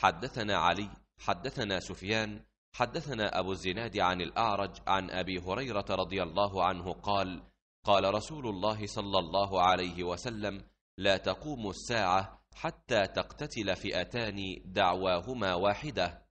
حدثنا علي حدثنا سفيان حدثنا أبو الزناد عن الأعرج عن أبي هريرة رضي الله عنه قال قال رسول الله صلى الله عليه وسلم لا تقوم الساعة حتى تقتتل فئتان دعواهما واحده